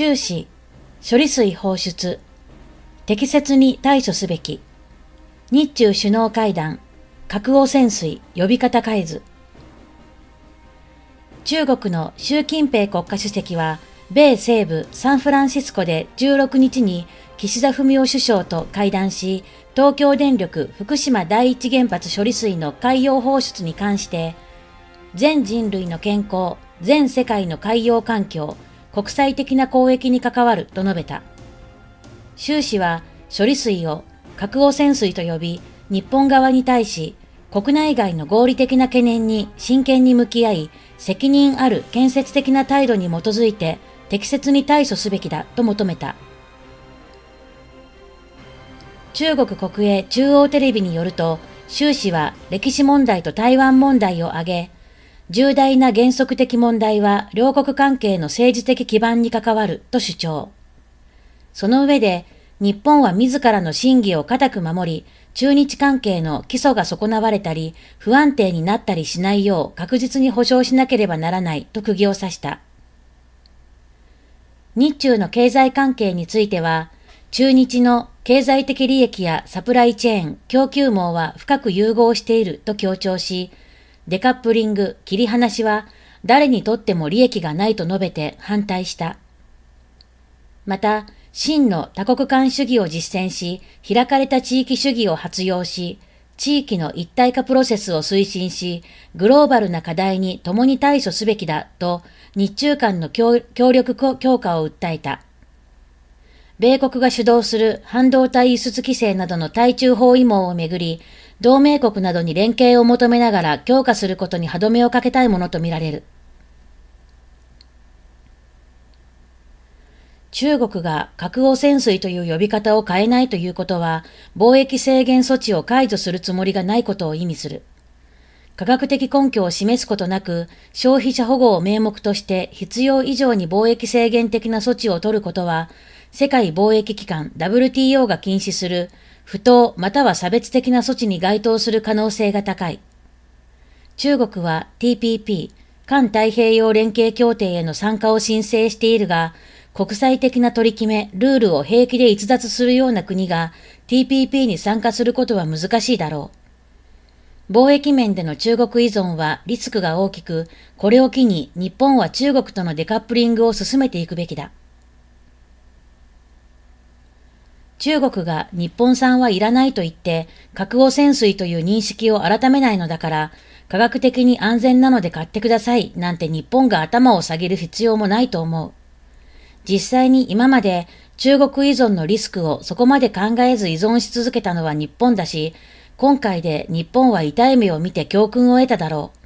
収支、処理水放出、適切に対処すべき、日中首脳会談、核汚染水呼び方変えず、中国の習近平国家主席は、米西部サンフランシスコで16日に岸田文雄首相と会談し、東京電力福島第一原発処理水の海洋放出に関して、全人類の健康、全世界の海洋環境、国際的な交易に関わると述べた。習氏は処理水を核汚染水と呼び、日本側に対し、国内外の合理的な懸念に真剣に向き合い、責任ある建設的な態度に基づいて適切に対処すべきだと求めた。中国国営中央テレビによると、習氏は歴史問題と台湾問題を挙げ、重大な原則的問題は両国関係の政治的基盤に関わると主張。その上で、日本は自らの審議を固く守り、中日関係の基礎が損なわれたり、不安定になったりしないよう確実に保障しなければならないと釘を刺した。日中の経済関係については、中日の経済的利益やサプライチェーン、供給網は深く融合していると強調し、デカップリング、切り離しは誰にとっても利益がないと述べて反対した。また、真の多国間主義を実践し、開かれた地域主義を発揚し、地域の一体化プロセスを推進し、グローバルな課題に共に対処すべきだと、日中間の協力強化を訴えた。米国が主導する半導体輸出規制などの対中包囲網をめぐり、同盟国などに連携を求めながら強化することに歯止めをかけたいものとみられる。中国が核汚染水という呼び方を変えないということは、貿易制限措置を解除するつもりがないことを意味する。科学的根拠を示すことなく、消費者保護を名目として必要以上に貿易制限的な措置を取ることは、世界貿易機関 WTO が禁止する不当または差別的な措置に該当する可能性が高い。中国は TPP、環太平洋連携協定への参加を申請しているが、国際的な取り決め、ルールを平気で逸脱するような国が TPP に参加することは難しいだろう。貿易面での中国依存はリスクが大きく、これを機に日本は中国とのデカップリングを進めていくべきだ。中国が日本産はいらないと言って、核汚染水という認識を改めないのだから、科学的に安全なので買ってくださいなんて日本が頭を下げる必要もないと思う。実際に今まで中国依存のリスクをそこまで考えず依存し続けたのは日本だし、今回で日本は痛い目を見て教訓を得ただろう。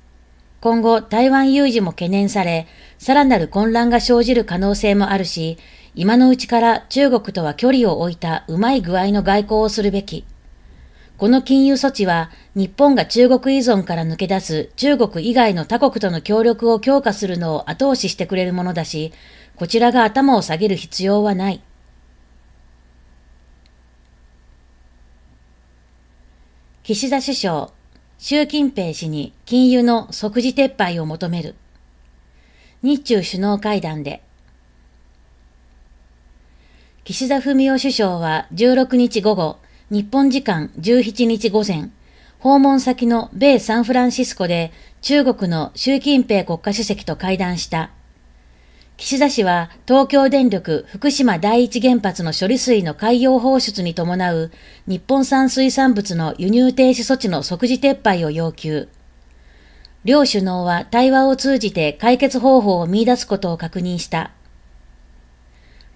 今後、台湾有事も懸念され、さらなる混乱が生じる可能性もあるし、今のうちから中国とは距離を置いたうまい具合の外交をするべき。この金融措置は、日本が中国依存から抜け出す中国以外の他国との協力を強化するのを後押ししてくれるものだし、こちらが頭を下げる必要はない。岸田首相、習近平氏に金融の即時撤廃を求める。日中首脳会談で岸田文雄首相は16日午後、日本時間17日午前、訪問先の米サンフランシスコで中国の習近平国家主席と会談した。岸田氏は東京電力福島第一原発の処理水の海洋放出に伴う日本産水産物の輸入停止措置の即時撤廃を要求。両首脳は対話を通じて解決方法を見出すことを確認した。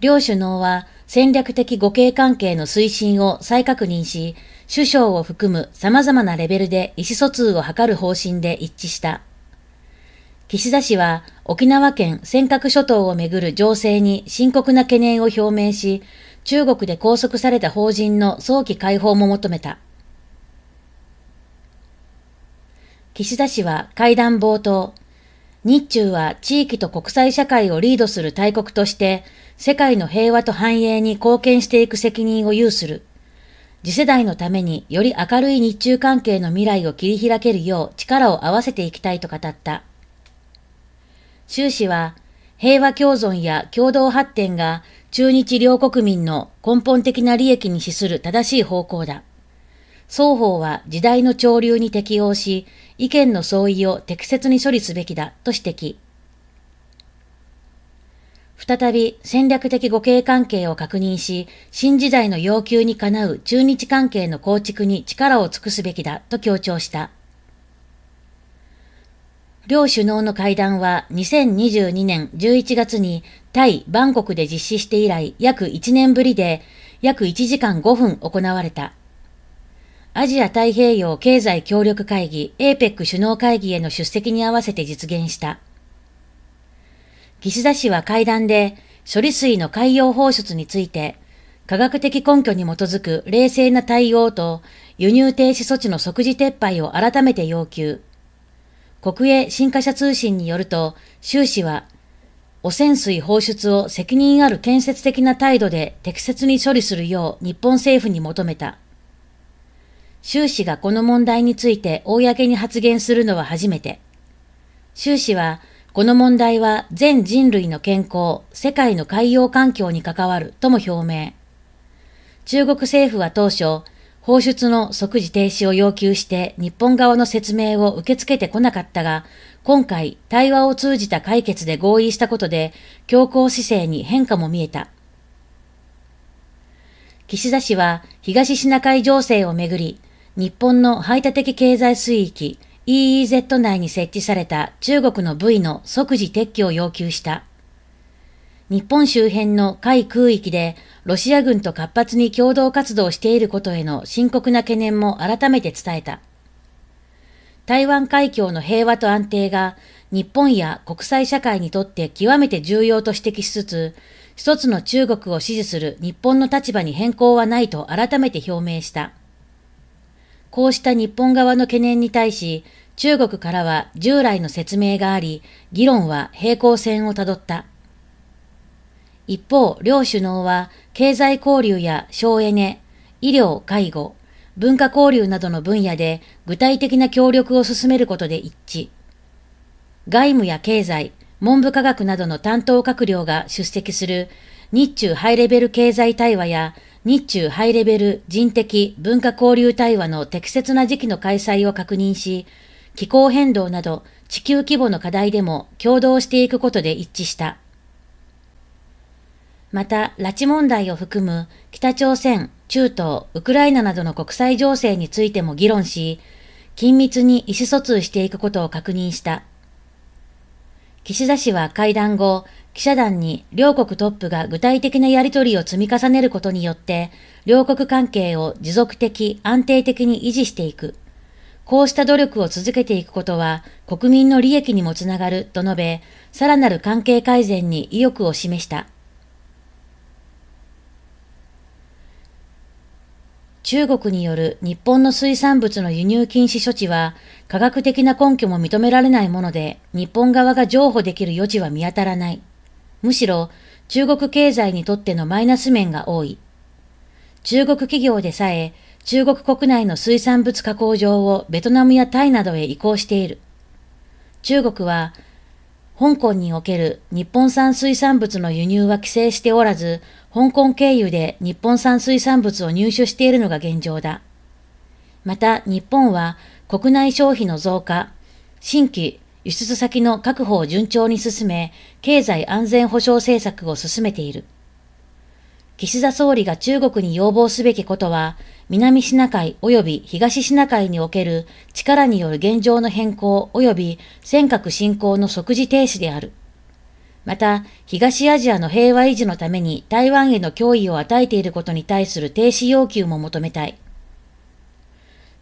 両首脳は戦略的互恵関係の推進を再確認し、首相を含む様々なレベルで意思疎通を図る方針で一致した。岸田氏は沖縄県尖閣諸島をめぐる情勢に深刻な懸念を表明し、中国で拘束された法人の早期解放も求めた。岸田氏は会談冒頭、日中は地域と国際社会をリードする大国として、世界の平和と繁栄に貢献していく責任を有する。次世代のためにより明るい日中関係の未来を切り開けるよう力を合わせていきたいと語った。習氏は、平和共存や共同発展が中日両国民の根本的な利益に資する正しい方向だ。双方は時代の潮流に適応し、意見の相違を適切に処理すべきだと指摘。再び戦略的互恵関係を確認し、新時代の要求にかなう中日関係の構築に力を尽くすべきだと強調した。両首脳の会談は2022年11月にタイ・バンコクで実施して以来約1年ぶりで約1時間5分行われた。アジア太平洋経済協力会議 APEC 首脳会議への出席に合わせて実現した。岸田氏は会談で、処理水の海洋放出について、科学的根拠に基づく冷静な対応と輸入停止措置の即時撤廃を改めて要求。国営新華社通信によると、習氏は、汚染水放出を責任ある建設的な態度で適切に処理するよう日本政府に求めた。習氏がこの問題について公に発言するのは初めて。習氏は、この問題は全人類の健康、世界の海洋環境に関わるとも表明。中国政府は当初、放出の即時停止を要求して日本側の説明を受け付けてこなかったが、今回対話を通じた解決で合意したことで、強硬姿勢に変化も見えた。岸田氏は東シナ海情勢をめぐり、日本の排他的経済水域、EEZ 内に設置された中国の部位の即時撤去を要求した。日本周辺の海空域でロシア軍と活発に共同活動していることへの深刻な懸念も改めて伝えた。台湾海峡の平和と安定が日本や国際社会にとって極めて重要と指摘しつつ、一つの中国を支持する日本の立場に変更はないと改めて表明した。こうした日本側の懸念に対し、中国からは従来の説明があり、議論は平行線をたどった。一方、両首脳は経済交流や省エネ、医療・介護、文化交流などの分野で具体的な協力を進めることで一致。外務や経済、文部科学などの担当閣僚が出席する日中ハイレベル経済対話や日中ハイレベル人的文化交流対話の適切な時期の開催を確認し、気候変動など地球規模の課題でも共同していくことで一致した。また、拉致問題を含む北朝鮮、中東、ウクライナなどの国際情勢についても議論し、緊密に意思疎通していくことを確認した。岸田氏は会談後、記者団に両国トップが具体的なやり取りを積み重ねることによって、両国関係を持続的、安定的に維持していく。こうした努力を続けていくことは国民の利益にもつながると述べ、さらなる関係改善に意欲を示した。中国による日本の水産物の輸入禁止処置は科学的な根拠も認められないもので、日本側が譲歩できる余地は見当たらない。むしろ中国経済にとってのマイナス面が多い。中国企業でさえ中国国内の水産物加工場をベトナムやタイなどへ移行している。中国は香港における日本産水産物の輸入は規制しておらず、香港経由で日本産水産物を入手しているのが現状だ。また日本は国内消費の増加、新規輸出先の確保を順調に進め、経済安全保障政策を進めている。岸田総理が中国に要望すべきことは、南シナ海及び東シナ海における力による現状の変更及び尖閣侵攻の即時停止である。また、東アジアの平和維持のために台湾への脅威を与えていることに対する停止要求も求めたい。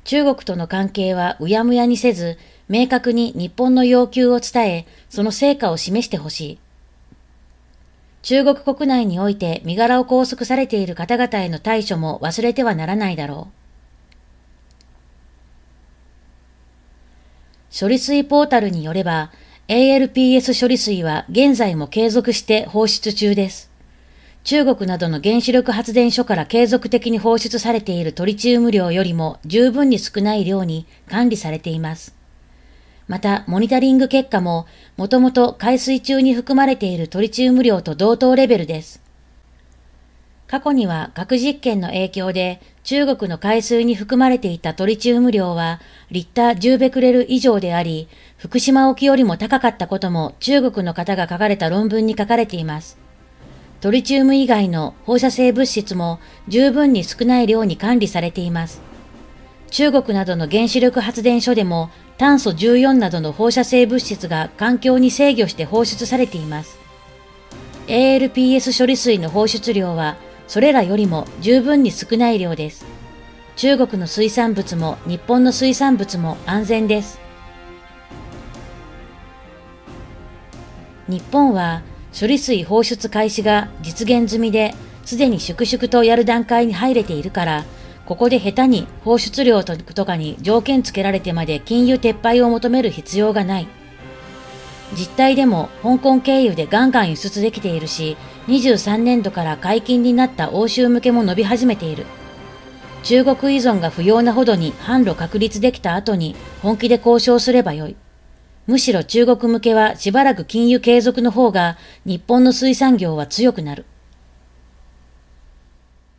中国との関係はうやむやにせず、明確に日本の要求を伝え、その成果を示してほしい。中国国内において身柄を拘束されている方々への対処も忘れてはならないだろう。処理水ポータルによれば、ALPS 処理水は現在も継続して放出中です。中国などの原子力発電所から継続的に放出されているトリチウム量よりも十分に少ない量に管理されています。また、モニタリング結果も、もともと海水中に含まれているトリチウム量と同等レベルです。過去には核実験の影響で中国の海水に含まれていたトリチウム量はリッター10ベクレル以上であり、福島沖よりも高かったことも中国の方が書かれた論文に書かれています。トリチウム以外の放射性物質も十分に少ない量に管理されています。中国などの原子力発電所でも炭素14などの放射性物質が環境に制御して放出されています。ALPS 処理水の放出量はそれらよりも十分に少ない量です。中国の水産物も日本の水産物も安全です。日本は処理水放出開始が実現済みで、すでに粛々とやる段階に入れているから、ここで下手に放出量とかに条件付けられてまで金融撤廃を求める必要がない。実態でも香港経由でガンガン輸出できているし、23年度から解禁になった欧州向けも伸び始めている。中国依存が不要なほどに販路確立できた後に本気で交渉すればよい。むしろ中国向けはしばらく金融継続の方が日本の水産業は強くなる。